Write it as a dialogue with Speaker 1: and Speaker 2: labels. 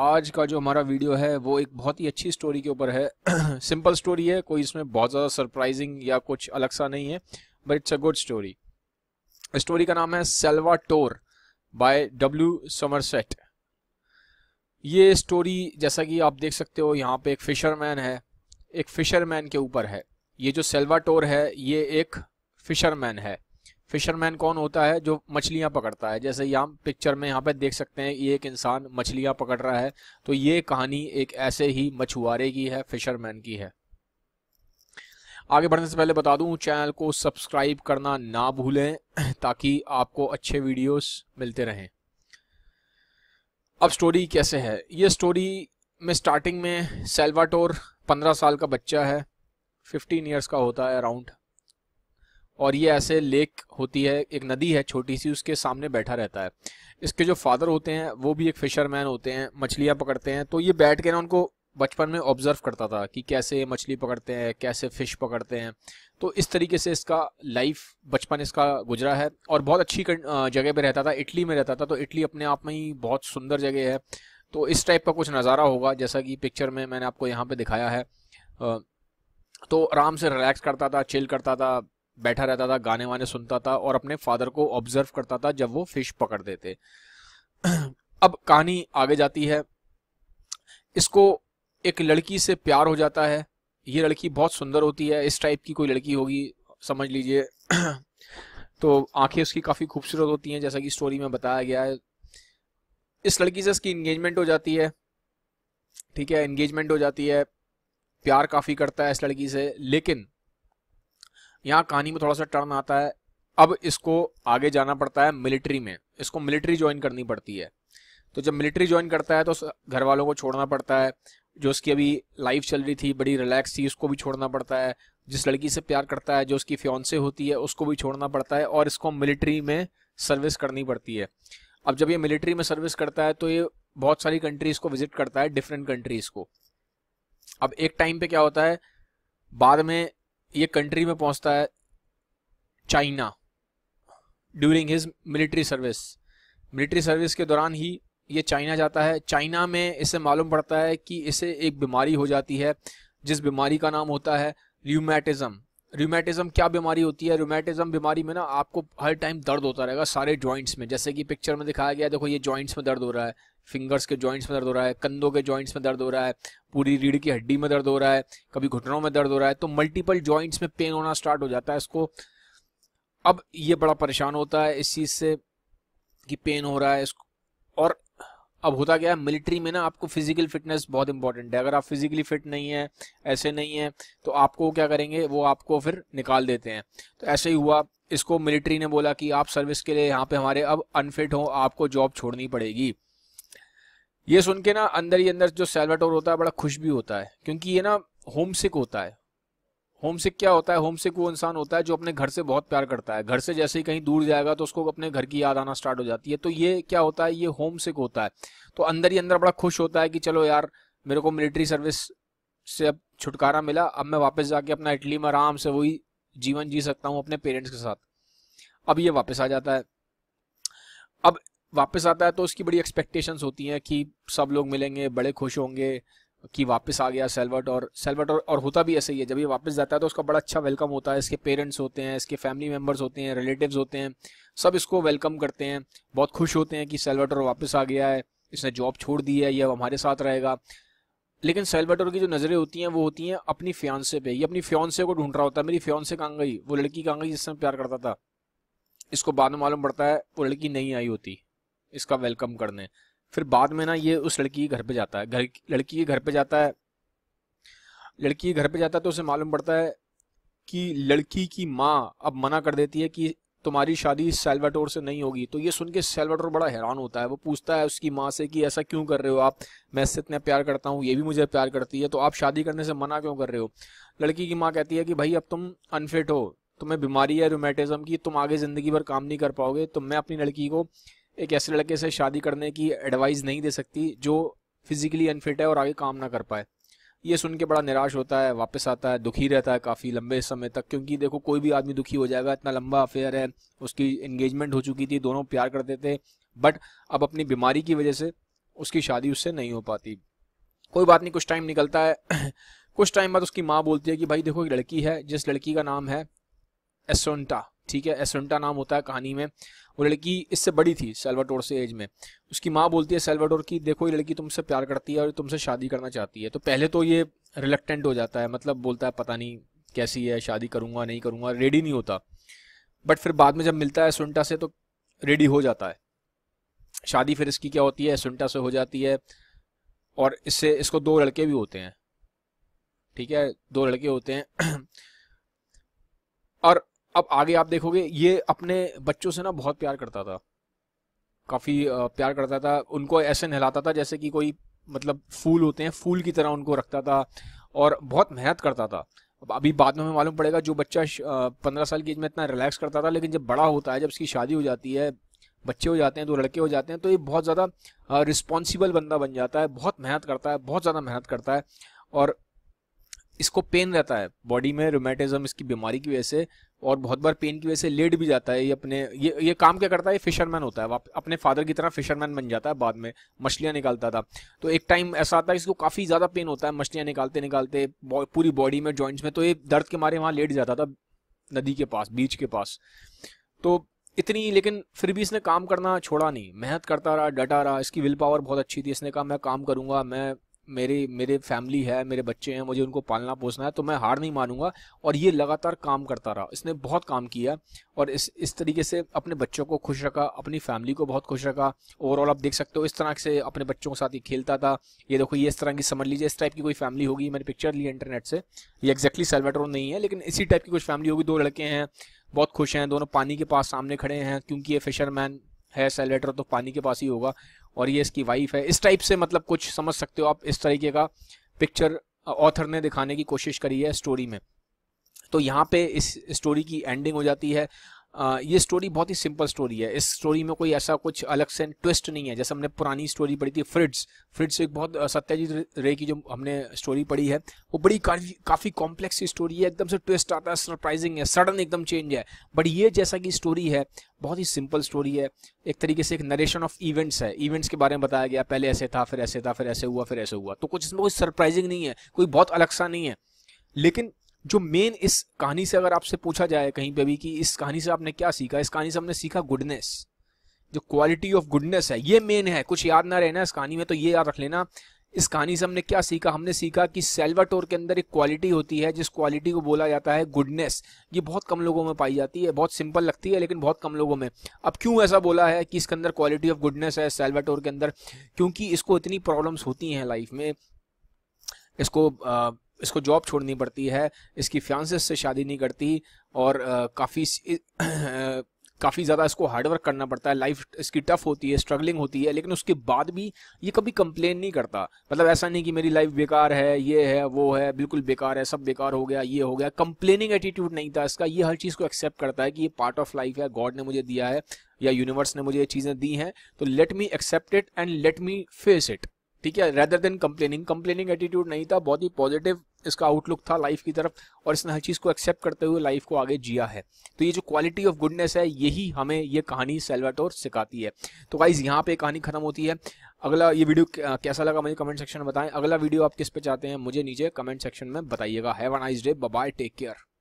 Speaker 1: आज का जो हमारा वीडियो है वो एक बहुत ही अच्छी स्टोरी के ऊपर है सिंपल स्टोरी है कोई इसमें बहुत ज़्यादा सरप्राइजिंग या कुछ अलग सा नहीं है but it's a good story story का नाम है Salvatore by W Somerset ये स्टोरी जैसा कि आप देख सकते हो यहाँ पे एक फिशरमैन है एक फिशरमैन के ऊपर है ये जो सेल्वा टोर है ये एक फिशरमैन है फिशरमैन कौन होता है जो मछलियां पकड़ता है जैसे यहाँ पिक्चर में यहाँ पे देख सकते हैं ये एक इंसान मछलियां पकड़ रहा है तो ये कहानी एक ऐसे ही मछुआरे की है फिशरमैन की है आगे बढ़ने से पहले बता दूं चैनल को सब्सक्राइब करना ना भूलें ताकि आपको अच्छे वीडियोस मिलते रहें अब स्टोरी कैसे है ये स्टोरी में स्टार्टिंग में सेल्वाटोर पंद्रह साल का बच्चा है फिफ्टीन ईयर्स का होता है अराउंड और ये ऐसे लेक होती है एक नदी है छोटी सी उसके सामने बैठा रहता है इसके जो फादर होते हैं वो भी एक फिशरमैन होते हैं मछलियाँ पकड़ते हैं तो ये बैठ के ना उनको बचपन में ऑब्जर्व करता था कि कैसे मछली पकड़ते हैं कैसे फ़िश पकड़ते हैं तो इस तरीके से इसका लाइफ बचपन इसका गुजरा है और बहुत अच्छी जगह पे रहता था इटली में रहता था तो इटली अपने आप में ही बहुत सुंदर जगह है तो इस टाइप का कुछ नज़ारा होगा जैसा कि पिक्चर में मैंने आपको यहाँ पे दिखाया है तो आराम से रिलैक्स करता था चिल करता था बैठा रहता था गाने वाने सुनता था और अपने फादर को ऑब्जर्व करता था जब वो फिश पकड़ देते अब कहानी आगे जाती है इसको एक लड़की से प्यार हो जाता है ये लड़की बहुत सुंदर होती है इस टाइप की कोई लड़की होगी समझ लीजिए तो आंखें उसकी काफ़ी खूबसूरत होती हैं जैसा कि स्टोरी में बताया गया है इस लड़की से इसकी इंगेजमेंट हो जाती है ठीक है इंगेजमेंट हो जाती है प्यार काफ़ी करता है इस लड़की से लेकिन यहाँ कहानी में थोड़ा सा टर्न आता है अब इसको आगे जाना पड़ता है मिलिट्री में इसको मिलिट्री ज्वाइन करनी पड़ती है तो जब मिलिट्री ज्वाइन करता है तो घर वालों को छोड़ना पड़ता है जो उसकी अभी लाइफ चल रही थी बड़ी रिलैक्स थी उसको भी छोड़ना पड़ता है जिस लड़की से प्यार करता है जो उसकी फ्योन्से होती है उसको भी छोड़ना पड़ता है और इसको मिलिट्री में सर्विस करनी पड़ती है अब जब ये मिलिट्री में सर्विस करता है तो ये बहुत सारी कंट्रीज़ को विजिट करता है डिफरेंट कंट्रीज़ को अब एक टाइम पे क्या होता है बाद में ये कंट्री में पहुंचता है China during his military service military service के दौरान ही ये चाइना जाता है चाइना में इसे मालूम पड़ता है कि इसे एक बीमारी हो जाती है जिस बीमारी का नाम होता है र्यूमेटिज़म रूमेटिज़म क्या बीमारी होती है रूमेटिज़म बीमारी में ना आपको हर टाइम दर्द होता रहेगा सारे जॉइंट्स में जैसे कि पिक्चर में दिखाया गया देखो ये जॉइंट्स में दर्द हो रहा है फिंगर्स के जॉइंट्स में दर्द हो रहा है कंधों के जॉइंट्स में दर्द हो रहा है पूरी रीढ़ की हड्डी में दर्द हो रहा है कभी घुटनों में दर्द हो रहा है तो मल्टीपल जॉइंट्स में पेन होना स्टार्ट हो जाता है इसको अब ये बड़ा परेशान होता है इस चीज़ से कि पेन हो रहा है इसको और अब होता क्या है मिलिट्री में ना आपको फिजिकल फिटनेस बहुत इंपॉर्टेंट है अगर आप फिजिकली फिट नहीं है ऐसे नहीं है तो आपको क्या करेंगे वो आपको फिर निकाल देते हैं तो ऐसे ही हुआ इसको मिलिट्री ने बोला कि आप सर्विस के लिए यहाँ पे हमारे अब अनफिट हो आपको जॉब छोड़नी पड़ेगी ये सुन के ना अंदर ही अंदर जो सेल्वाटोर होता है बड़ा खुश भी होता है क्योंकि ये ना होम सिक होता है होम सिक क्या होता है होम सिक वो इंसान होता है जो अपने घर से बहुत प्यार करता है घर से जैसे ही कहीं दूर जाएगा तो उसको अपने घर की याद आना स्टार्ट हो जाती है तो ये क्या होता है ये होम सिक होता है तो अंदर ही अंदर बड़ा खुश होता है कि चलो यार मेरे को मिलिट्री सर्विस से अब छुटकारा मिला अब मैं वापस जाके अपना इटली में आराम से वही जीवन जी सकता हूँ अपने पेरेंट्स के साथ अब ये वापस आ जाता है अब वापस आता है तो उसकी बड़ी एक्सपेक्टेशंस होती हैं कि सब लोग मिलेंगे बड़े खुश होंगे कि वापस आ गया सेलवर्ट और सेल्वट और, और होता भी ऐसा ही है जब ये वापस जाता है तो उसका बड़ा अच्छा वेलकम होता है इसके पेरेंट्स होते हैं इसके फैमिली मेम्बर्स होते हैं रिलेटिव्स होते हैं सब इसको वेलकम करते हैं बहुत खुश होते हैं कि और वापस आ गया है इसने जॉब छोड़ दी है ये अब हमारे साथ रहेगा लेकिन सेल्वाटोर की जो नज़रें होती हैं वो होती हैं अपनी फ्यांसे पे ये अपनी फ्यांसे को ढूंढ रहा होता है मेरी फ्यांसे कहाँ गई वो लड़की कहाँ गई जिससे मैं प्यार करता था इसको बाद में मालूम पड़ता है वो लड़की नहीं आई होती इसका वेलकम करने फिर बाद में ना ये उस लड़की के घर पे जाता है घर लड़की के घर पे जाता है लड़की के घर पे जाता है तो उसे मालूम पड़ता है कि लड़की की माँ अब मना कर देती है कि तुम्हारी शादी सेल्वाटोर से नहीं होगी तो ये सुन के सेल्वाटोर बड़ा हैरान होता है वो पूछता है उसकी माँ से कि ऐसा क्यों कर रहे हो आप मैं इससे इतना प्यार करता हूँ ये भी मुझे प्यार करती है तो आप शादी करने से मना क्यों कर रहे हो लड़की की माँ कहती है कि भाई अब तुम अनफिट हो तुम्हें बीमारी है रोमेटिज्म की तुम आगे ज़िंदगी भर काम नहीं कर पाओगे तो मैं अपनी लड़की को एक ऐसे लड़के से शादी करने की एडवाइस नहीं दे सकती जो फिजिकली अनफिट है और आगे काम ना कर पाए ये सुन के बड़ा निराश होता है वापस आता है दुखी रहता है काफ़ी लंबे समय तक क्योंकि देखो कोई भी आदमी दुखी हो जाएगा इतना लंबा अफेयर है उसकी इंगेजमेंट हो चुकी थी दोनों प्यार करते थे बट अब अपनी बीमारी की वजह से उसकी शादी उससे नहीं हो पाती कोई बात नहीं कुछ टाइम निकलता है कुछ टाइम बाद उसकी माँ बोलती है कि भाई देखो एक लड़की है जिस लड़की का नाम है एसोंटा ठीक है एसोंटा नाम होता है कहानी में वो लड़की इससे बड़ी थी सेल्वाटोर से एज में उसकी माँ बोलती है सेल्वाटोर की देखो ये लड़की तुमसे प्यार करती है और तुमसे शादी करना चाहती है तो पहले तो ये रिलेक्टेंट हो जाता है मतलब बोलता है पता नहीं कैसी है शादी करूँगा नहीं करूँगा रेडी नहीं होता बट फिर बाद में जब मिलता है सुनटा से तो रेडी हो जाता है शादी फिर इसकी क्या होती है सुनटा से हो जाती है और इससे इसको दो लड़के भी होते हैं ठीक है दो लड़के होते हैं और अब आगे आप देखोगे ये अपने बच्चों से ना बहुत प्यार करता था काफ़ी प्यार करता था उनको ऐसे नहलाता था जैसे कि कोई मतलब फूल होते हैं फूल की तरह उनको रखता था और बहुत मेहनत करता था अब अभी बाद में हमें मालूम पड़ेगा जो बच्चा पंद्रह साल की एज में इतना रिलैक्स करता था लेकिन जब बड़ा होता है जब उसकी शादी हो जाती है बच्चे हो जाते हैं दो लड़के हो जाते हैं तो ये बहुत ज़्यादा रिस्पॉन्सिबल बंदा बन जाता है बहुत मेहनत करता है बहुत ज़्यादा मेहनत करता है और इसको पेन रहता है बॉडी में रोमेटिज्म इसकी बीमारी की वजह से और बहुत बार पेन की वजह से लेट भी जाता है ये अपने ये ये काम क्या करता है ये फिशरमैन होता है अपने फादर की तरह फिशरमैन बन जाता है बाद में मछलियाँ निकालता था तो एक टाइम ऐसा आता है इसको काफ़ी ज़्यादा पेन होता है मछलियाँ निकालते निकालते पूरी बॉडी में जॉइंट्स में तो ये दर्द के मारे वहाँ लेट जाता था नदी के पास बीच के पास तो इतनी लेकिन फिर भी इसने काम करना छोड़ा नहीं मेहनत करता रहा डटा रहा इसकी विल पावर बहुत अच्छी थी इसने कहा मैं काम करूँगा मैं मेरे मेरे फैमिली है मेरे बच्चे हैं मुझे उनको पालना पोसना है तो मैं हार नहीं मानूंगा और ये लगातार काम करता रहा इसने बहुत काम किया और इस इस तरीके से अपने बच्चों को खुश रखा अपनी फैमिली को बहुत खुश रखा ओवरऑल आप देख सकते हो इस तरह से अपने बच्चों के साथ ही खेलता था ये देखो ये इस तरह की समझ लीजिए इस टाइप की कोई फैमिली होगी मैंने पिक्चर ली इंटरनेट से ये एग्जैक्टली सेल्वेटोर नहीं है लेकिन इसी टाइप की कुछ फैमिली होगी दो लड़के हैं बहुत खुश हैं दोनों पानी के पास सामने खड़े हैं क्योंकि ये फिशरमैन है सेलेटर तो पानी के पास ही होगा और ये इसकी वाइफ है इस टाइप से मतलब कुछ समझ सकते हो आप इस तरीके का पिक्चर ऑथर ने दिखाने की कोशिश करी है स्टोरी में तो यहाँ पे इस स्टोरी की एंडिंग हो जाती है ये स्टोरी बहुत ही सिंपल स्टोरी है इस स्टोरी में कोई ऐसा कुछ अलग से ट्विस्ट नहीं है जैसे हमने पुरानी स्टोरी पढ़ी थी फ्रिड्स फ्रिड्स एक बहुत सत्याजीत रे की जो हमने स्टोरी पढ़ी है वो बड़ी काफ़ी काफ़ी कॉम्प्लेक्स स्टोरी है एकदम से ट्विस्ट आता है सरप्राइजिंग है सडन एकदम चेंज है बट ये जैसा कि स्टोरी है बहुत ही सिंपल स्टोरी है एक तरीके से एक नरेशन ऑफ इवेंट्स है इवेंट्स के बारे में बताया गया पहले ऐसे था फिर ऐसे था फिर ऐसे हुआ फिर ऐसे हुआ तो कुछ इसमें कोई सरप्राइजिंग नहीं है कोई बहुत अलग सा नहीं है लेकिन जो मेन इस कहानी से अगर आपसे पूछा जाए कहीं पे भी कि इस कहानी से आपने क्या सीखा इस कहानी से हमने सीखा गुडनेस जो क्वालिटी ऑफ गुडनेस है ये मेन है कुछ याद ना रहना इस कहानी में तो ये याद रख लेना इस कहानी से हमने क्या सीखा हमने सीखा कि सेल्वाटोर के अंदर एक क्वालिटी होती है जिस क्वालिटी को बोला जाता है गुडनेस ये बहुत कम लोगों में पाई जाती है बहुत सिंपल लगती है लेकिन बहुत कम लोगों में अब क्यों ऐसा बोला है कि इसके अंदर क्वालिटी ऑफ गुडनेस है सेल्वाटोर के अंदर क्योंकि इसको इतनी प्रॉब्लम्स होती हैं लाइफ में इसको आ, इसको जॉब छोड़नी पड़ती है इसकी फ्यांसेस से शादी नहीं करती और काफ़ी काफ़ी ज़्यादा इसको हार्डवर्क करना पड़ता है लाइफ इसकी टफ होती है स्ट्रगलिंग होती है लेकिन उसके बाद भी ये कभी कंप्लेन नहीं करता मतलब ऐसा नहीं कि मेरी लाइफ बेकार है ये है वो है बिल्कुल बेकार है सब बेकार हो गया ये हो गया कंप्लेनिंग एटीट्यूड नहीं था इसका ये हर चीज़ को एक्सेप्ट करता है कि ये पार्ट ऑफ लाइफ है गॉड ने मुझे दिया है या यूनिवर्स ने मुझे ये चीज़ें दी हैं तो let me accept it and let me face it ठीक है rather than complaining complaining attitude नहीं था बहुत ही पॉजिटिव इसका आउटलुक था लाइफ की तरफ और इसने हर चीज़ को एक्सेप्ट करते हुए लाइफ को आगे जिया है तो ये जो क्वालिटी ऑफ गुडनेस है यही हमें ये कहानी सेल्वाटोर सिखाती है तो गाइज यहाँ पे कहानी खत्म होती है अगला ये वीडियो कैसा लगा मुझे कमेंट सेक्शन में बताएं अगला वीडियो आप किस पे चाहते हैं मुझे नीचे कमेंट सेक्शन में बताइएगा have a nice day bye take care